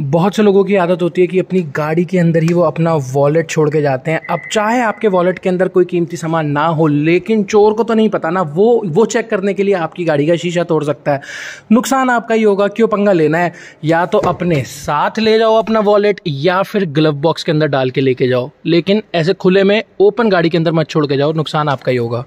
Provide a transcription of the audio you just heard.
बहुत से लोगों की आदत होती है कि अपनी गाड़ी के अंदर ही वो अपना वॉलेट छोड़ के जाते हैं अब चाहे आपके वॉलेट के अंदर कोई कीमती सामान ना हो लेकिन चोर को तो नहीं पता ना वो वो चेक करने के लिए आपकी गाड़ी का शीशा तोड़ सकता है नुकसान आपका ही होगा क्यों पंगा लेना है या तो अपने साथ ले जाओ अपना वॉलेट या फिर ग्लव बॉक्स के अंदर डाल के लेके जाओ लेकिन ऐसे खुले में ओपन गाड़ी के अंदर मत छोड़ के जाओ नुकसान आपका ही होगा